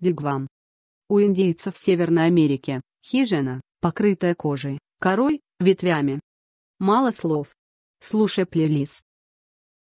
вигвам. У индейцев Северной Америки – хижина, покрытая кожей, корой, ветвями. Мало слов. Слушай плейлист.